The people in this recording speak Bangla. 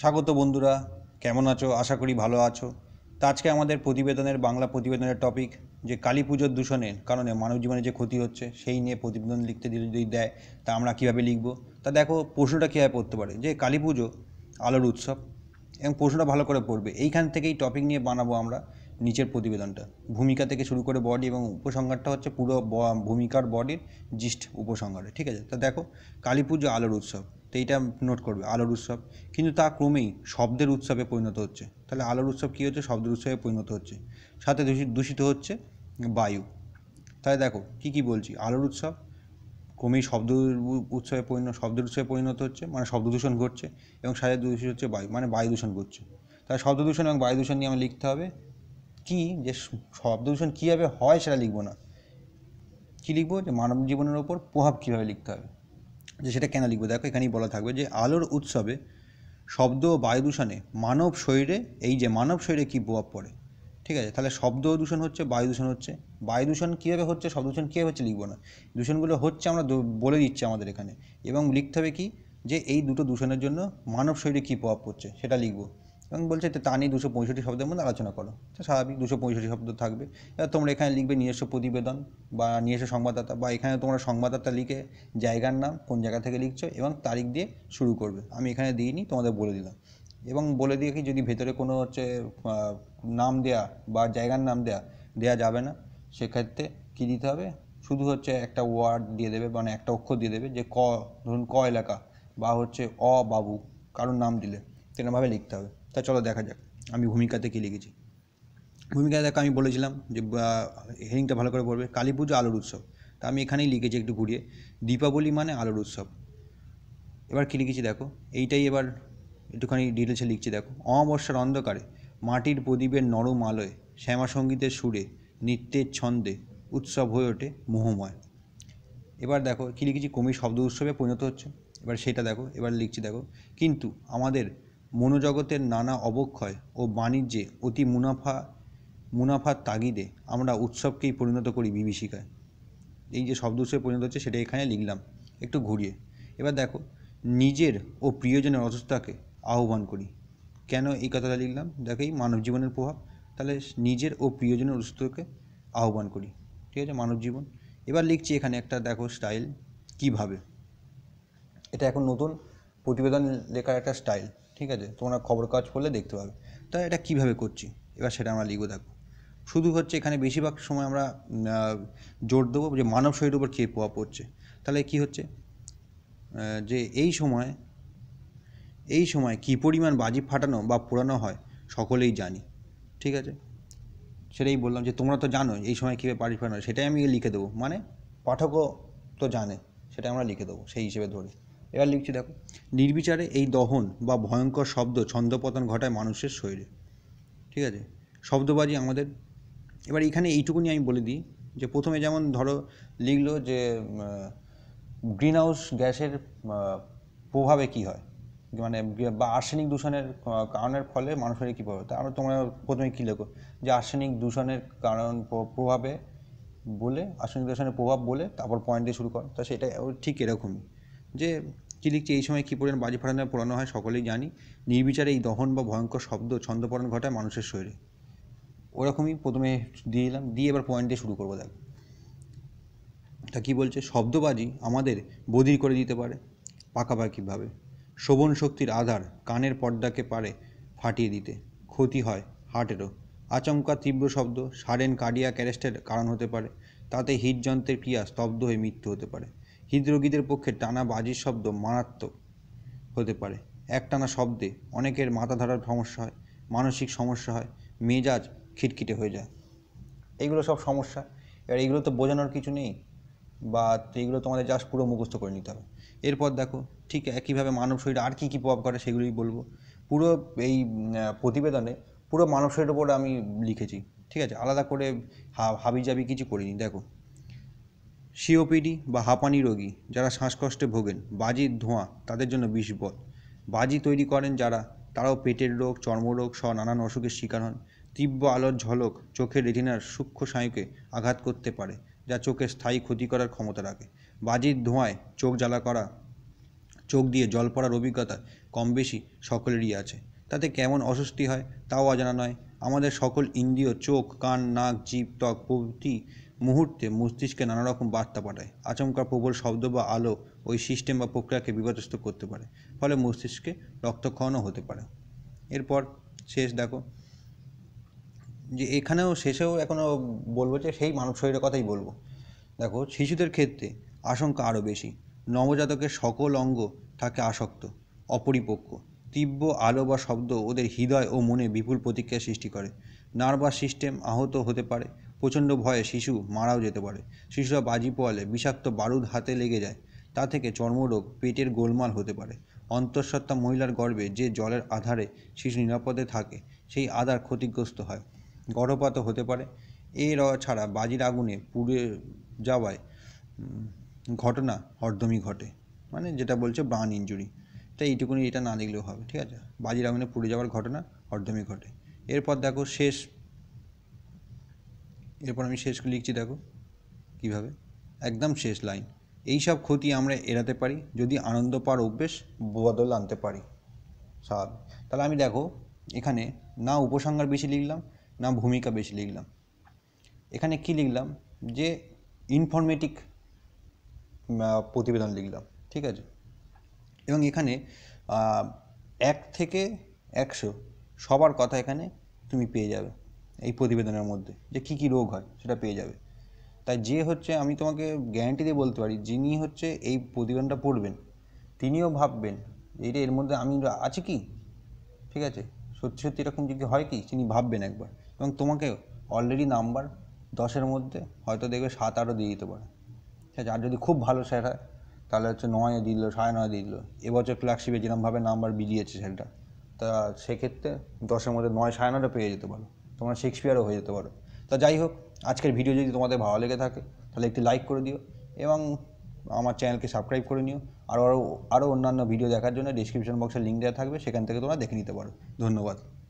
স্বাগত বন্ধুরা কেমন আছো আশা করি ভালো আছো তা আজকে আমাদের প্রতিবেদনের বাংলা প্রতিবেদনের টপিক যে কালী পুজোর দূষণের কারণে মানব জীবনে যে ক্ষতি হচ্ছে সেই নিয়ে প্রতিবেদন লিখতে যদি দেয় তা আমরা কীভাবে লিখব তা দেখো প্রশ্নটা কীভাবে পড়তে পারে যে কালী পুজো আলোর উৎসব এবং প্রশ্নটা ভালো করে পড়বে এইখান থেকেই টপিক নিয়ে বানাবো আমরা নিচের প্রতিবেদনটা ভূমিকা থেকে শুরু করে বডি এবং উপসংহারটা হচ্ছে পুরো ভূমিকার বডির জিস্ট উপসংহারে ঠিক আছে তা দেখো কালী পুজো আলোর উৎসব তো এইটা নোট করবে আলোর উৎসব কিন্তু তা ক্রমেই শব্দের উৎসবে পরিণত হচ্ছে তাহলে আলোর উৎসব কী হচ্ছে শব্দের উৎসবে পরিণত হচ্ছে সাথে দূষিত হচ্ছে বায়ু তাই দেখো কি কি বলছি আলোর উৎসব ক্রমেই শব্দ উৎসবে পরিণত শব্দের উৎসবে পরিণত হচ্ছে মানে শব্দ দূষণ ঘটছে এবং সাথে দূষিত হচ্ছে বায়ু মানে বায়ু দূষণ ঘটছে তাই শব্দ দূষণ এবং বায়ু দূষণ নিয়ে আমি লিখতে হবে কি যে শব্দ দূষণ কীভাবে হয় সেটা লিখবো না কী লিখবো যে মানব জীবনের ওপর প্রভাব কীভাবে লিখতে হবে যে সেটা কেন লিখবো দেখো এখানেই বলা থাকবে যে আলোর উৎসবে শব্দ ও বায়ু দূষণে মানব শরীরে এই যে মানব শরীরে কী প্রভাব পড়ে ঠিক আছে তাহলে শব্দ দূষণ হচ্ছে বায়ু দূষণ হচ্ছে বায়ু দূষণ কীভাবে হচ্ছে শব্দ দূষণ কীভাবে হচ্ছে লিখবো না দূষণগুলো হচ্ছে আমরা বলে দিচ্ছি আমাদের এখানে এবং লিখতে হবে কি যে এই দুটো দূষণের জন্য মানব শরীরে কী প্রভাব পড়ছে সেটা লিখবো এবং বলছে তো তানি দুশো পঁয়ষট্টি শব্দের মধ্যে আলোচনা করো স্বাভাবিক দুশো পঁয়ষট্টি শব্দ থাকবে এবার তোমরা এখানে লিখবে নিজস্ব প্রতিবেদন বা নিজস্ব সংবাদদাতা বা এখানে তোমরা সংবাদদাতা লিখে জায়গার নাম কোন জায়গা থেকে লিখছো এবং তারিখ দিয়ে শুরু করবে আমি এখানে দিইনি তোমাদের বলে দিলাম এবং বলে দিয়ে কি যদি ভেতরে কোনো হচ্ছে নাম দেয়া বা জায়গার নাম দেয়া দেয়া যাবে না সেক্ষেত্রে কী দিতে হবে শুধু হচ্ছে একটা ওয়ার্ড দিয়ে দেবে মানে একটা অক্ষর দিয়ে দেবে যে ক ধরুন ক এলাকা বা হচ্ছে অ বাবু কারোর নাম দিলে সেরকমভাবে লিখতে হবে তা চলো দেখা যাক আমি ভূমিকাতে কী লিখেছি ভূমিকাতে দেখো আমি বলেছিলাম যে হেডিংটা ভালো করে পড়বে কালী পুজো আলোর উৎসব তা আমি এখানেই লিখেছি একটু ঘুরিয়ে দীপাবলি মানে আলোর উৎসব এবার কী লিখেছি দেখো এইটাই এবার একটুখানি ডিটেলসে লিখছি দেখো অমাবস্যার অন্ধকারে মাটির প্রদীপের নরম আলোয় শ্যামাসঙ্গীতের সুরে নৃত্যের ছন্দে উৎসব হয়ে ওঠে মোহময় এবার দেখো কী লিখেছি কমি শব্দ উৎসবে পরিণত হচ্ছে এবার সেটা দেখো এবার লিখছি দেখো কিন্তু আমাদের মনোজগতের নানা অবক্ষয় ও বাণিজ্যে অতি মুনাফা মুনাফার তাগিদে আমরা উৎসবকেই পরিণত করি বিভীষিকায় এই যে শব্দসে পরিণত হচ্ছে সেটা এখানে লিখলাম একটু ঘুরিয়ে এবার দেখো নিজের ও প্রিয়জনের অসুস্থতাকে আহ্বান করি কেন এই কথাটা লিখলাম দেখো এই মানব জীবনের প্রভাব তাহলে নিজের ও প্রিয়জনের অসুস্থতাকে আহ্বান করি ঠিক আছে মানব জীবন এবার লিখছি এখানে একটা দেখো স্টাইল কিভাবে এটা এখন নতুন প্রতিবেদন লেখার একটা স্টাইল ঠিক আছে তোমরা খবর কাগজ পড়লে দেখতে পাবে তা এটা কীভাবে করছি এবার সেটা আমরা লিখে দেখবো শুধু হচ্ছে এখানে বেশিরভাগ সময় আমরা জোর দেবো যে মানব শরীরের উপর কে প্রভাব পড়ছে তাহলে কি হচ্ছে যে এই সময় এই সময় কী পরিমাণ বাজি ফাটানো বা পোড়ানো হয় সকলেই জানি ঠিক আছে সেটাই বললাম যে তোমরা তো জানো এই সময় কীভাবে বাজি ফাটানো সেটাই আমি লিখে দেবো মানে পাঠকও তো জানে সেটা আমরা লিখে দেবো সেই হিসেবে ধরে এবার লিখছি দেখো নির্বিচারে এই দহন বা ভয়ঙ্কর শব্দ ছন্দপতন ঘটায় মানুষের শরীরে ঠিক আছে শব্দবাজি আমাদের এবার এখানে এইটুকুনি আমি বলে দিই যে প্রথমে যেমন ধরো লিখলো যে গ্রিন হাউস গ্যাসের প্রভাবে কি হয় মানে বা আর্সেনিক দূষণের কারণের ফলে মানুষের কী প্রভাব তা আমরা তোমরা প্রথমে কী লেখো যে আর্সেনিক দূষণের কারণ প্রভাবে বলে আর্সেনিক দূষণের প্রভাব বলে তারপর পয়েন্টে শুরু কর তা সেটা ঠিক এরকমই যে কী লিখছে এই সময় কী পরিমাণ বাজি ফাটানো পোড়ানো হয় সকলেই জানি নির্বিচারে এই দহন বা ভয়ঙ্কর শব্দ ছন্দপরণ ঘটায় মানুষের শরীরে ওরকমই প্রথমে দিয়ে দিলাম দিয়ে এবার পয়েন্ট দিয়ে শুরু করবো দেখ তা কী বলছে শব্দবাজি আমাদের বদির করে দিতে পারে পাকাপাকিভাবে শোভন শক্তির আধার কানের পর্দাকে পারে ফাটিয়ে দিতে ক্ষতি হয় হার্টেরও আচমকা তীব্র শব্দ সারেন কার্ডিয়া ক্যারেস্টের কারণ হতে পারে তাতে হৃদযন্ত্রের ক্রিয়া স্তব্ধ হয়ে মৃত্যু হতে পারে হৃদরোগীদের পক্ষে টানা বাজির শব্দ মারাত্মক হতে পারে একটানা শব্দে অনেকের মাথা ধরার সমস্যা হয় মানসিক সমস্যা হয় মেজাজ খিটখিটে হয়ে যায় এগুলো সব সমস্যা এবার এগুলো তো বোঝানোর কিছু নেই বা এগুলো তোমাদের জাস্ট পুরো মুখস্থ করে নিতে হবে এরপর দেখো ঠিক একইভাবে মানব শরীর আর কী কী প্রভাব করে সেগুলোই বলবো পুরো এই প্রতিবেদনে পুরো মানব শরীরের উপরে আমি লিখেছি ঠিক আছে আলাদা করে হাবি জাবি কিছু করিনি দেখো সিওপিডি বা হাঁপানি রোগী যারা শ্বাসকষ্টে ভোগেন বাজির ধোঁয়া তাদের জন্য বিষবল বাজি তৈরি করেন যারা তারাও পেটের রোগ চর্মরোগ সহ নানান অসুখের শিকার হন তীব্র আলোর ঝলক চোখের রেটিনার সূক্ষ্ম স্নায়ুকে আঘাত করতে পারে যা চোখের স্থায়ী ক্ষতি করার ক্ষমতা রাখে বাজির ধোঁয়ায় চোখ জ্বালা করা চোখ দিয়ে জল পড়ার অভিজ্ঞতা কম বেশি সকলেরই আছে তাতে কেমন অস্বস্তি হয় তাও অজানা নয় আমাদের সকল ইন্দ্রিয় চোখ কান নাক জীব ত্বক প্রভৃতি মুহূর্তে মস্তিষ্কে নানা রকম বার্তা পাঠায় আচমকা প্রবল শব্দ বা আলো ওই সিস্টেম বা প্রক্রিয়াকে বিপদস্থ করতে পারে ফলে মস্তিষ্কে রক্তক্ষণও হতে পারে এরপর শেষ দেখো যে এখানেও শেষেও এখনও বলবো যে সেই মানব শরীরের কথাই বলবো দেখো শিশুদের ক্ষেত্রে আশঙ্কা আরও বেশি নবজাতকের সকল অঙ্গ থাকে আসক্ত অপরিপক্ক তীব্র আলো বা শব্দ ওদের হৃদয় ও মনে বিপুল প্রতিক্রিয়া সৃষ্টি করে নার্ভাস সিস্টেম আহত হতে পারে প্রচণ্ড ভয়ে শিশু মারাও যেতে পারে শিশুরা বাজি পোয়ালে বিষাক্ত বারুদ হাতে লেগে যায় তা থেকে চর্মরোগ পেটের গোলমাল হতে পারে অন্তঃসত্ত্বা মহিলার গর্ভে যে জলের আধারে শিশু নিরাপদে থাকে সেই আধার ক্ষতিগ্রস্ত হয় গর্ভপাত হতে পারে এর ছাড়া বাজির আগুনে পুড়ে যাওয়ায় ঘটনা হরদমই ঘটে মানে যেটা বলছে ব্রান ইঞ্জুরি তাই এইটুকুনি এটা না দেখলেও হবে ঠিক আছে বাজির আগুনে পুড়ে যাওয়ার ঘটনা হরদমই ঘটে এরপর দেখো শেষ এরপর আমি শেষ লিখছি দেখো কিভাবে একদম শেষ লাইন এই সব ক্ষতি আমরা এড়াতে পারি যদি আনন্দ পার অভ্যেস বদল আনতে পারি স্বাভাবিক তাহলে আমি দেখো এখানে না উপসংহার বেশি লিখলাম না ভূমিকা বেশি লিখলাম এখানে কি লিখলাম যে ইনফরমেটিক প্রতিবেদন লিখলাম ঠিক আছে এবং এখানে এক থেকে একশো সবার কথা এখানে তুমি পেয়ে যাবে এই প্রতিবেদনের মধ্যে যে কী কী রোগ হয় সেটা পেয়ে যাবে তাই যে হচ্ছে আমি তোমাকে গ্যারান্টি দিয়ে বলতে পারি যিনি হচ্ছে এই প্রতিবেদনটা পড়বেন তিনিও ভাববেন এইটা এর মধ্যে আমি আছি কি ঠিক আছে সত্যি সত্যি এরকম যদি হয় কি তিনি ভাববেন একবার এবং তোমাকে অলরেডি নাম্বার দশের মধ্যে হয়তো দেখবে সাত আরও দিয়ে দিতে পারে ঠিক আছে আর যদি খুব ভালো স্যার হয় তাহলে হচ্ছে নয় দিল সাড়ে নয় দিয়ে দিল এবছর ক্লাসশিপে যেরকমভাবে নাম্বার বিলিয়েছে স্যারটা তা সেক্ষেত্রে দশের মধ্যে নয় সাড়ে নয়টা পেয়ে যেতে পারো তোমার শেক্সপিয়ারও হয়ে যেতে পারো তা যাই হোক আজকের ভিডিও যদি তোমাদের ভালো লেগে থাকে তাহলে একটি লাইক করে দিও এবং আমার চ্যানেলকে সাবস্ক্রাইব করে নিও আরও আরও অন্যান্য ভিডিও দেখার জন্য ডিসক্রিপশন বক্সে লিঙ্ক দেওয়া থাকবে সেখান থেকে তোমরা দেখে নিতে পারো ধন্যবাদ